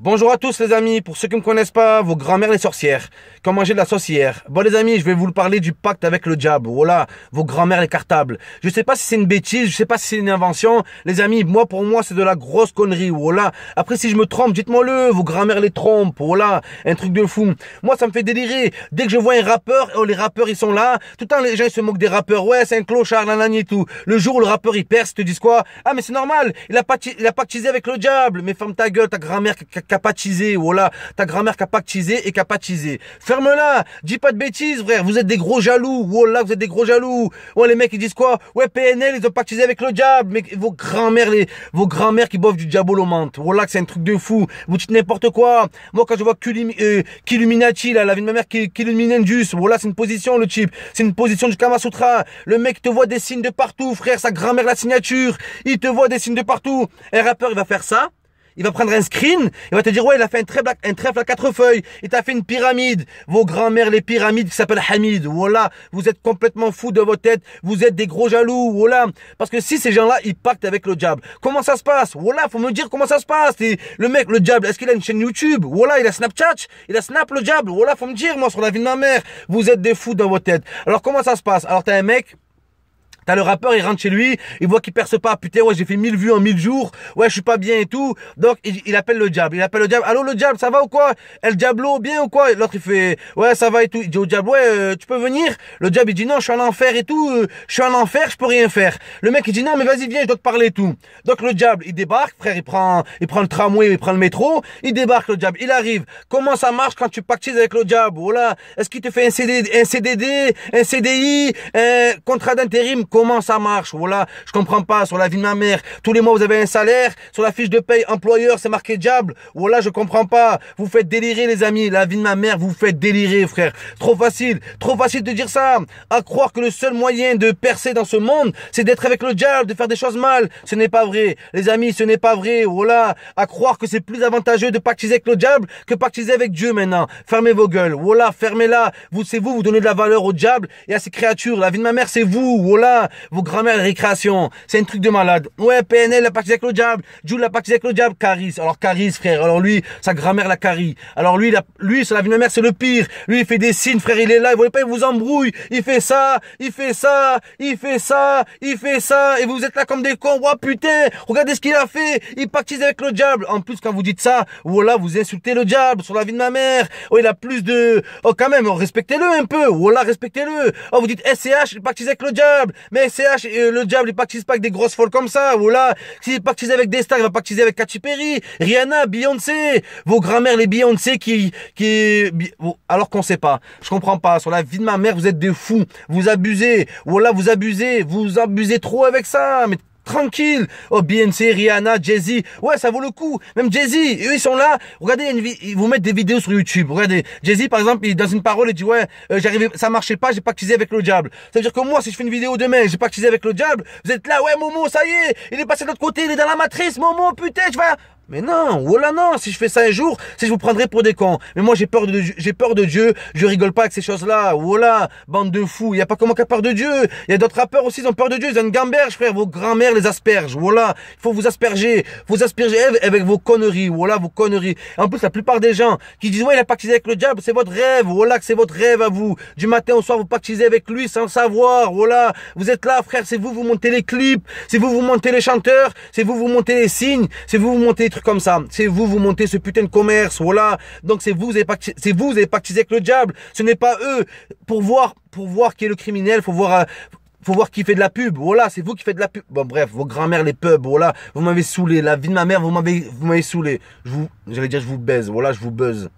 Bonjour à tous les amis, pour ceux qui ne me connaissent pas, vos grands-mères les sorcières, Comment j'ai de la sorcière Bon les amis, je vais vous parler du pacte avec le diable, voilà, oh vos grand mères les cartables. Je sais pas si c'est une bêtise, je sais pas si c'est une invention, les amis, moi pour moi c'est de la grosse connerie, voilà. Oh Après si je me trompe, dites-moi le, vos grand mères les trompent, voilà, oh un truc de fou. Moi ça me fait délirer, dès que je vois un rappeur, oh les rappeurs ils sont là, tout le temps les gens ils se moquent des rappeurs, ouais c'est un clochard, nanani et tout. Le jour où le rappeur il perce, ils te disent quoi Ah mais c'est normal, il a, pactisé, avec le diable, mais ferme ta gueule, ta grand-mère capatisé voilà, oh ta grand-mère qui et capatisé Ferme-la, dis pas de bêtises, frère, vous êtes des gros jaloux, voilà, oh vous êtes des gros jaloux. Ouais, les mecs, ils disent quoi Ouais, PNL, ils ont pactisé avec le diable, mais vos grand-mères, les, vos grand-mères qui boivent du diabolomante, voilà, oh c'est un truc de fou, vous dites n'importe quoi. Moi, quand je vois euh, Killuminati, là, la vie de ma mère, qui Killuminandus, voilà, c'est une position, le type, c'est une position du Kama Le mec te voit des signes de partout, frère, sa grand-mère, la signature, il te voit des signes de partout. Un rappeur, il va faire ça. Il va prendre un screen, il va te dire, ouais, il a fait un trèfle, un trèfle à quatre feuilles, il t'a fait une pyramide. Vos grands-mères, les pyramides qui s'appellent Hamid, voilà. Vous êtes complètement fous de vos têtes, vous êtes des gros jaloux, voilà. Parce que si ces gens-là, ils pactent avec le diable, comment ça se passe Voilà, faut me dire comment ça se passe. le mec, le diable, est-ce qu'il a une chaîne YouTube Voilà, il a Snapchat, il a Snap le diable, voilà, faut me dire, moi, sur la vie de ma mère, vous êtes des fous dans vos têtes. Alors comment ça se passe Alors t'as un mec, T'as le rappeur, il rentre chez lui, il voit qu'il perce pas. Putain, ouais, j'ai fait 1000 vues en 1000 jours. Ouais, je suis pas bien et tout. Donc, il, appelle le diable. Il appelle le diable. Allô, le diable, ça va ou quoi El Diablo, bien ou quoi L'autre, il fait, ouais, ça va et tout. Il dit au diable, ouais, euh, tu peux venir Le diable, il dit, non, je suis en enfer et tout. Euh, je suis en enfer, je peux rien faire. Le mec, il dit, non, mais vas-y, viens, je dois te parler et tout. Donc, le diable, il débarque, frère, il prend, il prend le tramway, il prend le métro. Il débarque, le diable. Il arrive. Comment ça marche quand tu pactises avec le diable Voilà. Oh est-ce qu'il te fait un, un CDD, un CDI, un contrat d'intérim comment ça marche Voilà, je comprends pas, sur la vie de ma mère, tous les mois vous avez un salaire, sur la fiche de paye employeur, c'est marqué diable. Voilà, je comprends pas. Vous faites délirer les amis, la vie de ma mère, vous faites délirer frère. Trop facile, trop facile de dire ça. À croire que le seul moyen de percer dans ce monde, c'est d'être avec le diable, de faire des choses mal. Ce n'est pas vrai. Les amis, ce n'est pas vrai. Voilà, à croire que c'est plus avantageux de pactiser avec le diable que pactiser avec Dieu maintenant. Fermez vos gueules. Voilà, fermez-la. Vous, c'est vous, vous donnez de la valeur au diable et à ces créatures. La vie de ma mère, c'est vous. Voilà vos grammaires récréation, c'est un truc de malade. Ouais, PNL, la partie avec le diable, Jules, la partie avec le diable, Caris. Alors Caris, frère, alors lui, sa grammaire la carie. Alors lui, lui, sur la vie de ma mère, c'est le pire. Lui, il fait des signes, frère, il est là, il voulait pas, il vous embrouille, il fait ça, il fait ça, il fait ça, il fait ça, et vous êtes là comme des cons, oh putain, regardez ce qu'il a fait, il pactise avec le diable. En plus, quand vous dites ça, voilà, vous insultez le diable sur la vie de ma mère, oh, il a plus de, oh, quand même, respectez-le un peu, voilà, respectez-le. Oh, vous dites SCH, il pactise avec le diable, mais CH, euh, le diable, il pactise pas avec des grosses folles comme ça. voilà Si s'il pactise avec des stars, il va pactiser avec Katy Perry, Rihanna, Beyoncé. Vos grand-mères, les Beyoncé qui, qui, alors qu'on sait pas. Je comprends pas. Sur la vie de ma mère, vous êtes des fous. Vous abusez. voilà, vous abusez. Vous abusez trop avec ça. Mais Tranquille. Oh, BNC, Rihanna, Jay-Z. Ouais, ça vaut le coup. Même Jay-Z, eux, ils sont là. Regardez, ils vous mettent des vidéos sur YouTube. Regardez, Jay-Z, par exemple, il, dans une parole, il dit, ouais, euh, j'arrivais, ça marchait pas, j'ai pactisé avec le diable. Ça veut dire que moi, si je fais une vidéo demain, j'ai pactisé avec le diable, vous êtes là, ouais, Momo, ça y est, il est passé de l'autre côté, il est dans la matrice, Momo, putain, je vais... Mais non, voilà oh non, si je fais ça un jour, Si je vous prendrai pour des cons. Mais moi j'ai peur de j'ai peur de Dieu, je rigole pas avec ces choses-là. Voilà, oh bande de fous, il y a pas comment qu'à peur de Dieu. Il y a d'autres rappeurs aussi, ils ont peur de Dieu, ils ont une gamberge, frère, vos grand-mères les asperges, Voilà, oh il faut vous asperger, vous asperger avec vos conneries, voilà vos conneries. en plus la plupart des gens qui disent "Ouais, il a pactisé avec le diable", c'est votre rêve, voilà que c'est votre rêve à vous. Du matin au soir, vous pactisez avec lui sans savoir, voilà. Vous êtes là, frère, c'est vous vous montez les clips, c'est vous vous montez les chanteurs, c'est vous vous montez les signes, c'est vous vous montez comme ça. C'est vous, vous montez ce putain de commerce, voilà. Donc c'est vous, et avez c'est vous, vous avez pactisé avec le diable. Ce n'est pas eux. Pour voir, pour voir qui est le criminel, faut voir, euh, faut voir qui fait de la pub. Voilà, c'est vous qui faites de la pub. Bon, bref, vos grands mères les pubs, voilà. Vous m'avez saoulé. La vie de ma mère, vous m'avez, vous m'avez saoulé. Je vous, j'allais dire, je vous baise. Voilà, je vous buzz.